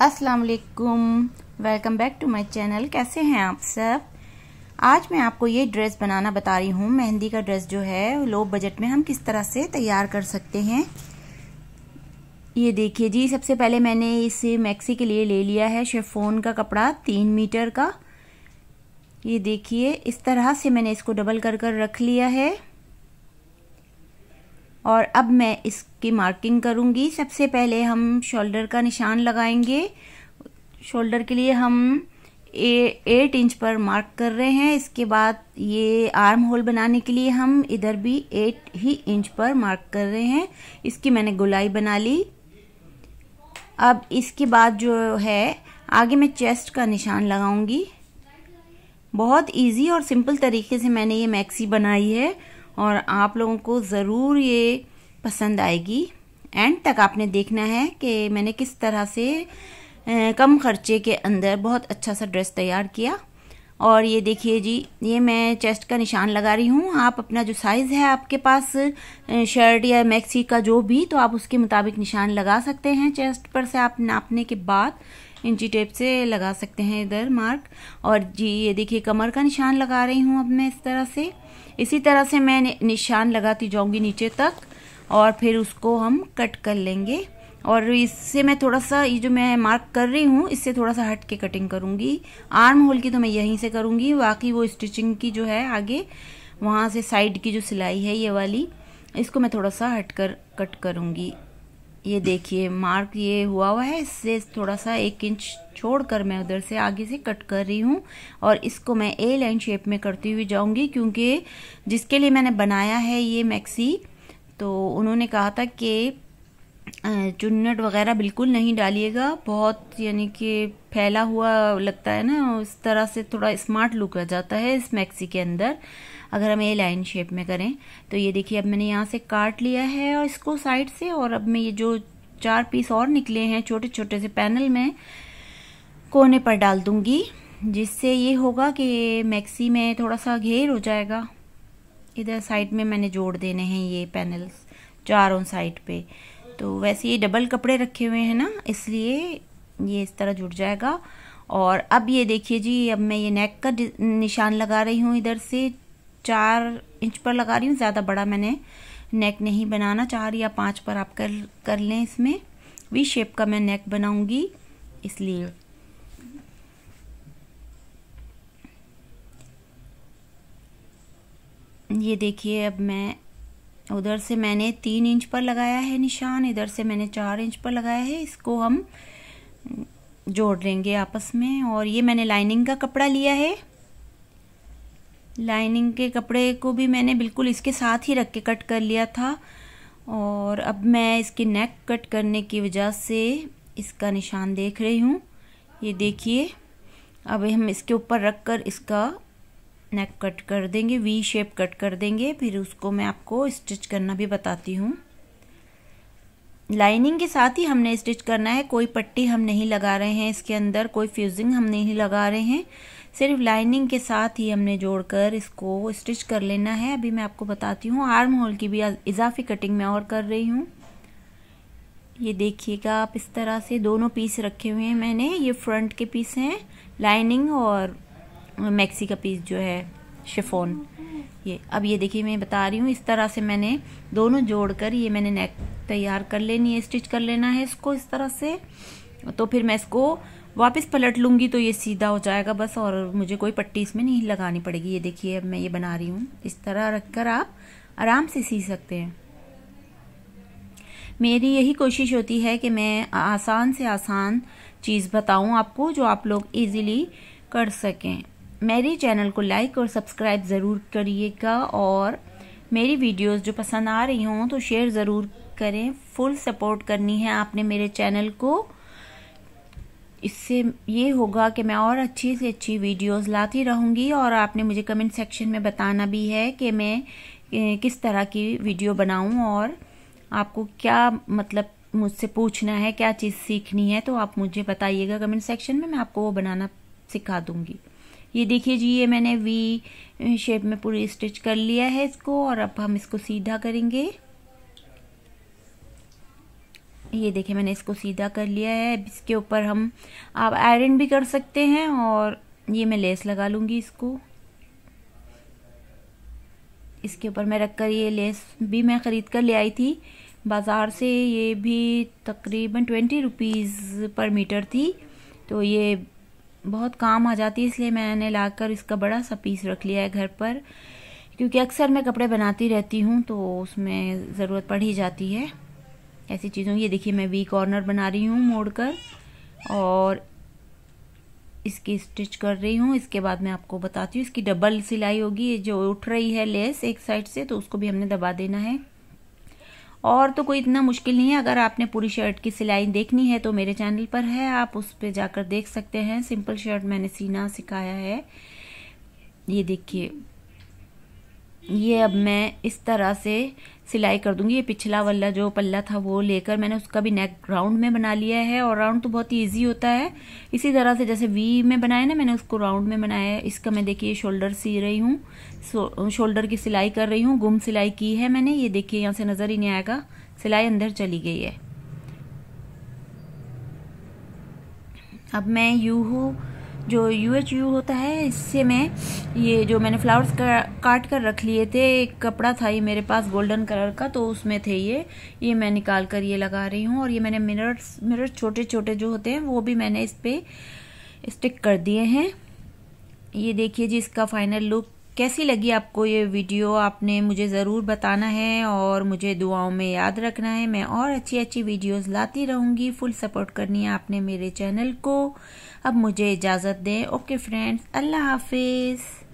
अस्सलाम वालेकुम welcome back to my channel कैसे हैं आप सब आज मैं आपको ये ड्रेस बनाना बता रही हूँ मेहंदी का ड्रेस जो है लो बजट में हम किस तरह से तैयार कर सकते हैं ये देखिए जी सबसे पहले मैंने इस मैक्सी के लिए ले लिया है शेफोन का कपड़ा तीन मीटर का ये देखिए इस तरह से मैंने इसको डबल कर कर रख लिया है और अब मैं इसकी मार्किंग करूँगी सबसे पहले हम शोल्डर का निशान लगाएंगे शोल्डर के लिए हम ए, एट इंच पर मार्क कर रहे हैं इसके बाद ये आर्म होल बनाने के लिए हम इधर भी एट ही इंच पर मार्क कर रहे हैं इसकी मैंने गुलाई बना ली अब इसके बाद जो है आगे मैं चेस्ट का निशान लगाऊंगी बहुत इजी और सिंपल तरीके से मैंने ये मैक्सी बनाई है और आप लोगों को ज़रूर ये पसंद आएगी एंड तक आपने देखना है कि मैंने किस तरह से कम खर्चे के अंदर बहुत अच्छा सा ड्रेस तैयार किया और ये देखिए जी ये मैं चेस्ट का निशान लगा रही हूँ आप अपना जो साइज़ है आपके पास शर्ट या मैक्सी का जो भी तो आप उसके मुताबिक निशान लगा सकते हैं चेस्ट पर से आप नापने के बाद इंची टेप से लगा सकते हैं इधर मार्क और जी ये देखिए कमर का निशान लगा रही हूँ अब मैं इस तरह से इसी तरह से मैं निशान लगाती जाऊँगी नीचे तक और फिर उसको हम कट कर लेंगे और इससे मैं थोड़ा सा ये जो मैं मार्क कर रही हूँ इससे थोड़ा सा हट के कटिंग करूँगी आर्म होल की तो मैं यहीं से करूँगी बाकी वो स्टिचिंग की जो है आगे वहाँ से साइड की जो सिलाई है ये वाली इसको मैं थोड़ा सा हट कर कट करूँगी ये देखिए मार्क ये हुआ हुआ है इससे थोड़ा सा एक इंच छोड़कर मैं उधर से आगे से कट कर रही हूँ और इसको मैं ए लाइन शेप में करती हुई जाऊँगी क्योंकि जिसके लिए मैंने बनाया है ये मैक्सी तो उन्होंने कहा था कि चुन्नट वगैरह बिल्कुल नहीं डालिएगा बहुत यानी कि फैला हुआ लगता है ना इस तरह से थोड़ा स्मार्ट लुक आ जाता है इस मैक्सी के अंदर अगर हम ए लाइन शेप में करें तो ये देखिए अब मैंने यहाँ से काट लिया है और इसको साइड से और अब मैं ये जो चार पीस और निकले हैं छोटे छोटे से पैनल में कोने पर डाल दूंगी जिससे ये होगा कि मैक्सी में थोड़ा सा घेर हो जाएगा इधर साइड में मैंने जोड़ देने हैं ये पैनल्स चारों साइड पे तो वैसे ये डबल कपड़े रखे हुए हैं ना इसलिए ये इस तरह जुड़ जाएगा और अब ये देखिए जी अब मैं ये नेक का निशान लगा रही हूँ इधर से चार इंच पर लगा रही हूँ ज़्यादा बड़ा मैंने नेक नहीं बनाना चार या पाँच पर आप कर कर लें इसमें वी शेप का मैं नेक बनाऊंगी इसलिए ये देखिए अब मैं उधर से मैंने तीन इंच पर लगाया है निशान इधर से मैंने चार इंच पर लगाया है इसको हम जोड़ लेंगे आपस में और ये मैंने लाइनिंग का कपड़ा लिया है लाइनिंग के कपड़े को भी मैंने बिल्कुल इसके साथ ही रख के कट कर लिया था और अब मैं इसके नेक कट करने की वजह से इसका निशान देख रही हूँ ये देखिए अब हम इसके ऊपर रख कर इसका नेक कट कर देंगे वी शेप कट कर देंगे फिर उसको मैं आपको स्टिच करना भी बताती हूँ लाइनिंग के साथ ही हमने स्टिच करना है कोई पट्टी हम नहीं लगा रहे हैं इसके अंदर कोई फ्यूजिंग हम नहीं लगा रहे हैं सिर्फ लाइनिंग के साथ ही हमने जोड़कर इसको स्टिच कर लेना है अभी मैं आपको बताती हूँ आर्म होल की भी इजाफी कटिंग मैं और कर रही हूँ ये देखिएगा आप इस तरह से दोनों पीस रखे हुए हैं मैंने ये फ्रंट के पीस हैं लाइनिंग और मैक्सी का पीस जो है शिफोन ये अब ये देखिए मैं बता रही हूँ इस तरह से मैंने दोनों जोड़कर ये मैंने नेक तैयार कर लेनी है स्टिच कर लेना है इसको इस तरह से तो फिर मैं इसको वापस पलट लूँगी तो ये सीधा हो जाएगा बस और मुझे कोई पट्टी इसमें नहीं लगानी पड़ेगी ये देखिए अब मैं ये बना रही हूँ इस तरह रखकर आप आराम से सी सकते हैं मेरी यही कोशिश होती है कि मैं आसान से आसान चीज़ बताऊं आपको जो आप लोग इजीली कर सकें मेरे चैनल को लाइक और सब्सक्राइब ज़रूर करिएगा और मेरी वीडियोस जो पसंद आ रही हों तो शेयर ज़रूर करें फुल सपोर्ट करनी है आपने मेरे चैनल को इससे ये होगा कि मैं और अच्छी से अच्छी वीडियोस लाती रहूँगी और आपने मुझे कमेंट सेक्शन में बताना भी है कि मैं किस तरह की वीडियो बनाऊँ और आपको क्या मतलब मुझसे पूछना है क्या चीज़ सीखनी है तो आप मुझे बताइएगा कमेंट सेक्शन में मैं आपको वो बनाना सिखा दूँगी ये देखिए जी ये मैंने वी शेप में पूरी स्टिच कर लिया है इसको और अब हम इसको सीधा करेंगे ये देखिए मैंने इसको सीधा कर लिया है इसके ऊपर हम आप आयरन भी कर सकते हैं और ये मैं लेस लगा लूँगी इसको इसके ऊपर मैं रखकर ये लेस भी मैं ख़रीद कर ले आई थी बाज़ार से ये भी तकरीबन ट्वेंटी रुपीज़ पर मीटर थी तो ये बहुत काम आ जाती है इसलिए मैंने लाकर इसका बड़ा सा पीस रख लिया है घर पर क्योंकि अक्सर मैं कपड़े बनाती रहती हूँ तो उसमें ज़रूरत पड़ ही जाती है ऐसी चीज़ों ये देखिए मैं वी कॉर्नर बना रही हूँ मोड़ कर और इसकी स्टिच कर रही हूँ इसके बाद मैं आपको बताती हूँ इसकी डबल सिलाई होगी जो उठ रही है लेस एक साइड से तो उसको भी हमने दबा देना है और तो कोई इतना मुश्किल नहीं है अगर आपने पूरी शर्ट की सिलाई देखनी है तो मेरे चैनल पर है आप उस पर जाकर देख सकते हैं सिंपल शर्ट मैंने सीना सिखाया है ये देखिए ये अब मैं इस तरह से सिलाई कर दूंगी ये पिछला वाला जो पल्ला था वो लेकर मैंने उसका भी नेक राउंड में बना लिया है और राउंड तो बहुत ईजी होता है इसी तरह से जैसे वी में बनाया ना मैंने उसको राउंड में बनाया है इसका मैं देखिए शोल्डर सी रही हूँ शोल्डर की सिलाई कर रही हूँ गुम सिलाई की है मैंने ये देखिए यहाँ से नज़र ही नहीं आएगा सिलाई अंदर चली गई है अब मैं यू हूँ जो यू एच यू होता है इससे मैं ये जो मैंने फ्लावर्स का, काट कर रख लिए थे एक कपड़ा था ये मेरे पास गोल्डन कलर का तो उसमें थे ये ये मैं निकाल कर ये लगा रही हूँ और ये मैंने मिरर्स मिरर्स छोटे छोटे जो होते हैं वो भी मैंने इस पर स्टिक कर दिए हैं ये देखिए जी इसका फाइनल लुक कैसी लगी आपको ये वीडियो आपने मुझे ज़रूर बताना है और मुझे दुआओं में याद रखना है मैं और अच्छी अच्छी वीडियोस लाती रहूँगी फुल सपोर्ट करनी है आपने मेरे चैनल को अब मुझे इजाज़त दें ओके फ्रेंड्स अल्लाह हाफिज़